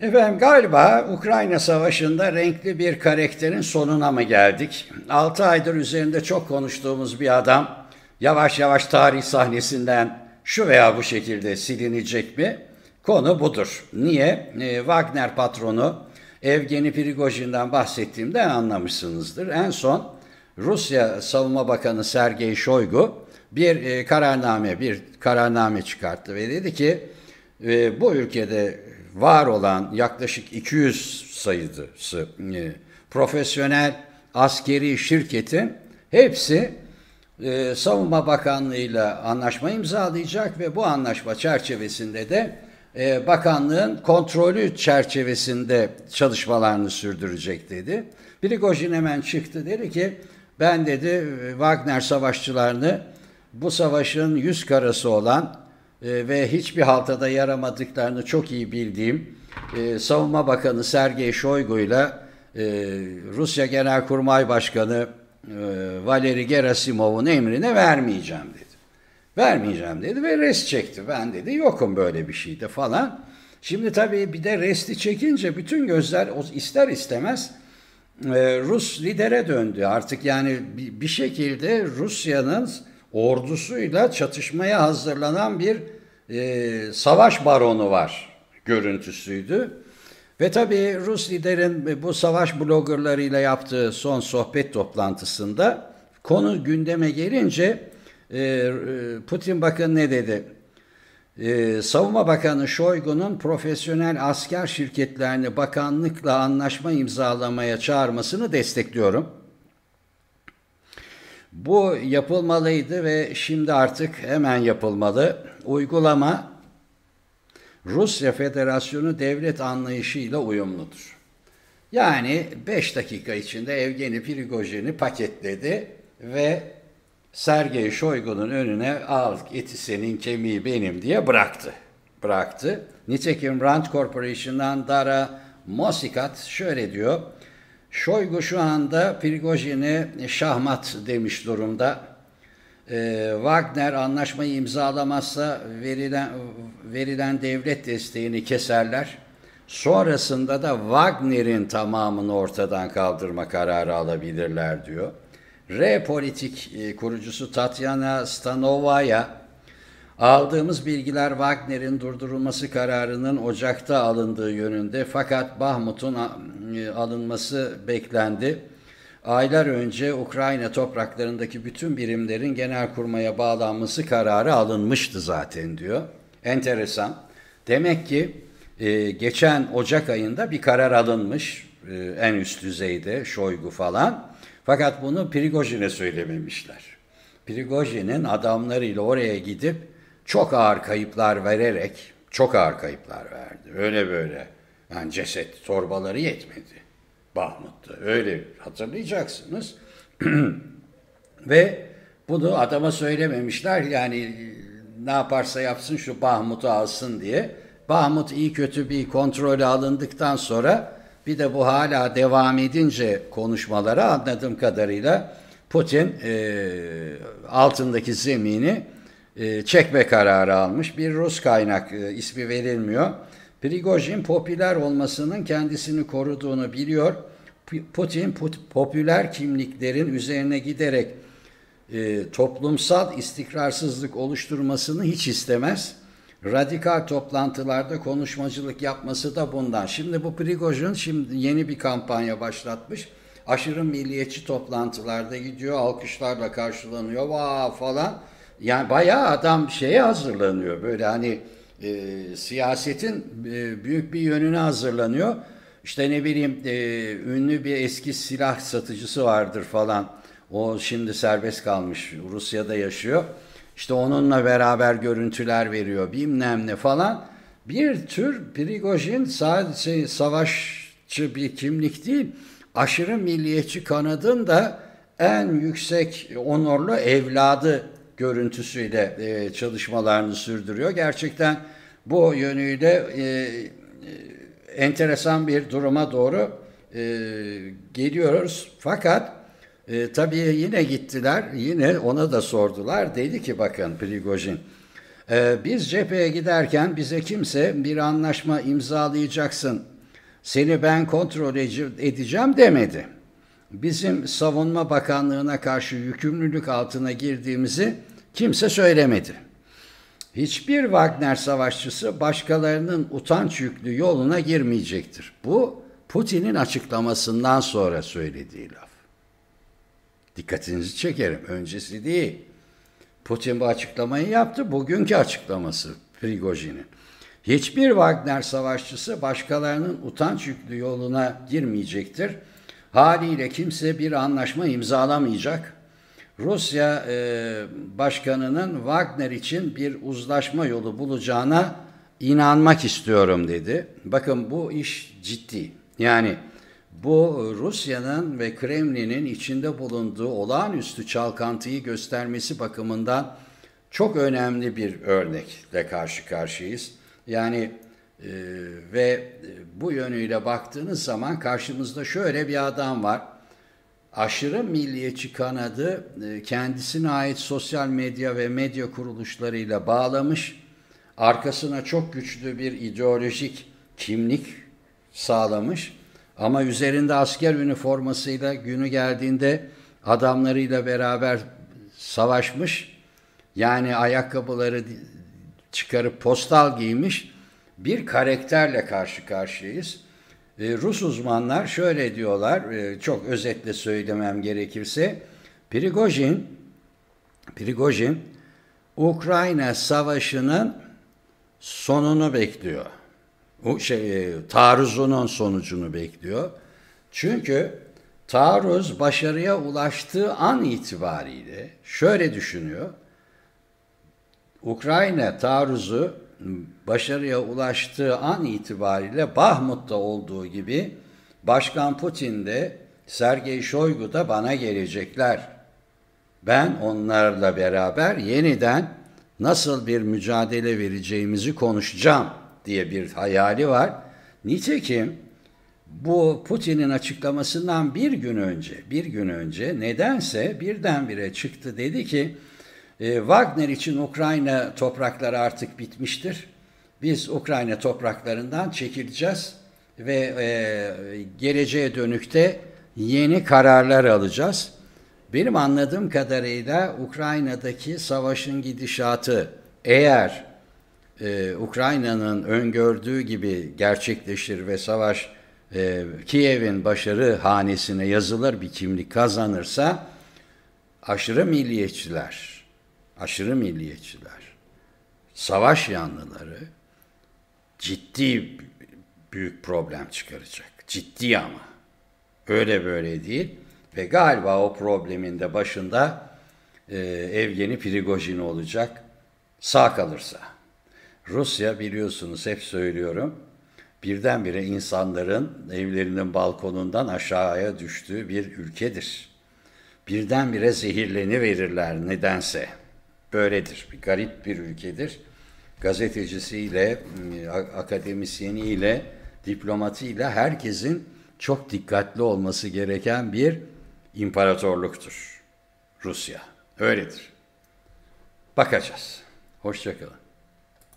Efendim galiba Ukrayna Savaşı'nda renkli bir karakterin sonuna mı geldik? 6 aydır üzerinde çok konuştuğumuz bir adam yavaş yavaş tarih sahnesinden şu veya bu şekilde silinecek mi? Konu budur. Niye? E, Wagner patronu Evgeni Prigojin'den bahsettiğimde anlamışsınızdır. En son Rusya Savunma Bakanı Sergey Shoigu bir e, kararname, bir kararname çıkarttı ve dedi ki e, bu ülkede var olan yaklaşık 200 sayıdısı e, profesyonel askeri şirketi hepsi e, Savunma Bakanlığı'yla anlaşma imzalayacak ve bu anlaşma çerçevesinde de e, bakanlığın kontrolü çerçevesinde çalışmalarını sürdürecek dedi. Prigojin hemen çıktı dedi ki ben dedi Wagner savaşçılarını bu savaşın yüz karası olan ee, ve hiçbir haltada yaramadıklarını çok iyi bildiğim e, Savunma Bakanı Sergey Shoigu ile e, Rusya Genelkurmay Başkanı e, Valeri Gerasimov'un emrine vermeyeceğim dedi. Vermeyeceğim dedi ve res çekti. Ben dedi yokum böyle bir şeyde falan. Şimdi tabii bir de resti çekince bütün gözler ister istemez Rus lidere döndü. Artık yani bir şekilde Rusya'nın ordusuyla çatışmaya hazırlanan bir e, savaş baronu var görüntüsüydü. Ve tabii Rus liderin bu savaş bloggerlarıyla yaptığı son sohbet toplantısında konu gündeme gelince e, Putin bakın ne dedi? Ee, Savunma Bakanı Şoygu'nun profesyonel asker şirketlerini bakanlıkla anlaşma imzalamaya çağırmasını destekliyorum bu yapılmalıydı ve şimdi artık hemen yapılmalı. Uygulama Rusya Federasyonu devlet anlayışıyla uyumludur. Yani 5 dakika içinde Evgeni Prigojin'i paketledi ve Sergey Şoygu'nun önüne al eti senin kemiği benim diye bıraktı. Bıraktı. Nitekim Rand Corporation'dan Dara Mosikat şöyle diyor. Şoygu şu anda Prigojin'i şahmat demiş durumda. E, Wagner anlaşmayı imzalamazsa verilen, verilen devlet desteğini keserler. Sonrasında da Wagner'in tamamını ortadan kaldırma kararı alabilirler diyor. R politik e, kurucusu Tatyana Stanova'ya aldığımız bilgiler Wagner'in durdurulması kararının Ocak'ta alındığı yönünde fakat Bahmut'un e, alınması beklendi. Aylar önce Ukrayna topraklarındaki bütün birimlerin genel kurmaya bağlanması kararı alınmıştı zaten diyor. Enteresan. Demek ki e, geçen Ocak ayında bir karar alınmış e, en üst düzeyde Şoygu falan. Fakat bunu Prigojin'e söylememişler. Prigojin'in adamlarıyla oraya gidip çok ağır kayıplar vererek, çok ağır kayıplar verdi. Öyle böyle yani ceset torbaları yetmedi Bahmut'ta. Öyle hatırlayacaksınız. Ve bunu adama söylememişler yani e, ne yaparsa yapsın şu Bahmut'u alsın diye. Bahmut iyi kötü bir kontrol alındıktan sonra bir de bu hala devam edince konuşmalara anladığım kadarıyla Putin e, altındaki zemini e, çekme kararı almış. Bir Rus kaynak e, ismi verilmiyor. Prigojin popüler olmasının kendisini koruduğunu biliyor. Putin popüler kimliklerin üzerine giderek e, toplumsal istikrarsızlık oluşturmasını hiç istemez. Radikal toplantılarda konuşmacılık yapması da bundan. Şimdi bu Prigojin şimdi yeni bir kampanya başlatmış. Aşırı milliyetçi toplantılarda gidiyor, alkışlarla karşılanıyor, vaa falan. Yani bayağı adam şeye hazırlanıyor böyle hani e, siyasetin e, büyük bir yönüne hazırlanıyor. İşte ne bileyim e, ünlü bir eski silah satıcısı vardır falan. O şimdi serbest kalmış Rusya'da yaşıyor. İşte onunla beraber görüntüler veriyor bilmem ne falan. Bir tür Prigojin sadece savaşçı bir kimlik değil, aşırı milliyetçi kanadın da en yüksek onurlu evladı görüntüsüyle e, çalışmalarını sürdürüyor. Gerçekten bu yönüyle e, e, enteresan bir duruma doğru e, geliyoruz. Fakat e, tabii yine gittiler, yine ona da sordular. Dedi ki bakın Prigojin, e, biz cepheye giderken bize kimse bir anlaşma imzalayacaksın, seni ben kontrol edeceğim demedi bizim Savunma Bakanlığı'na karşı yükümlülük altına girdiğimizi kimse söylemedi. Hiçbir Wagner savaşçısı başkalarının utanç yüklü yoluna girmeyecektir. Bu Putin'in açıklamasından sonra söylediği laf. Dikkatinizi çekerim. Öncesi değil. Putin bu açıklamayı yaptı. Bugünkü açıklaması Prigojin'in. Hiçbir Wagner savaşçısı başkalarının utanç yüklü yoluna girmeyecektir. Haliyle kimse bir anlaşma imzalamayacak. Rusya e, başkanının Wagner için bir uzlaşma yolu bulacağına inanmak istiyorum dedi. Bakın bu iş ciddi. Yani bu Rusya'nın ve Kremlin'in içinde bulunduğu olağanüstü çalkantıyı göstermesi bakımından çok önemli bir örnekle karşı karşıyayız. Yani ee, ve e, bu yönüyle baktığınız zaman karşımızda şöyle bir adam var. Aşırı milliyetçi kanadı e, kendisine ait sosyal medya ve medya kuruluşlarıyla bağlamış. Arkasına çok güçlü bir ideolojik kimlik sağlamış. Ama üzerinde asker üniformasıyla günü geldiğinde adamlarıyla beraber savaşmış. Yani ayakkabıları çıkarıp postal giymiş bir karakterle karşı karşıyayız. E, Rus uzmanlar şöyle diyorlar, e, çok özetle söylemem gerekirse, Prigojin, Prigojin Ukrayna Savaşı'nın sonunu bekliyor. O şey, e, taarruzunun sonucunu bekliyor. Çünkü taarruz başarıya ulaştığı an itibariyle şöyle düşünüyor. Ukrayna taarruzu başarıya ulaştığı an itibariyle Bahmut'ta olduğu gibi Başkan Putin de Sergey Shoigu da bana gelecekler. Ben onlarla beraber yeniden nasıl bir mücadele vereceğimizi konuşacağım diye bir hayali var. Nitekim bu Putin'in açıklamasından bir gün önce, bir gün önce nedense birdenbire çıktı dedi ki e, Wagner için Ukrayna toprakları artık bitmiştir. Biz Ukrayna topraklarından çekileceğiz ve e, geleceğe dönükte yeni kararlar alacağız. Benim anladığım kadarıyla Ukrayna'daki savaşın gidişatı eğer e, Ukrayna'nın öngördüğü gibi gerçekleşir ve savaş e, Kiev'in başarı hanesine yazılır bir kimlik kazanırsa aşırı milliyetçiler, aşırı milliyetçiler, savaş yanlıları ciddi büyük problem çıkaracak. Ciddi ama. Öyle böyle değil. Ve galiba o problemin de başında e, Evgeni Prigojin olacak sağ kalırsa. Rusya biliyorsunuz hep söylüyorum birdenbire insanların evlerinin balkonundan aşağıya düştüğü bir ülkedir. Birdenbire zehirleni verirler nedense böyledir. Bir garip bir ülkedir. Gazetecisiyle, ıı, akademisyeniyle, diplomatıyla herkesin çok dikkatli olması gereken bir imparatorluktur Rusya. Öyledir. Bakacağız. Hoşçakalın.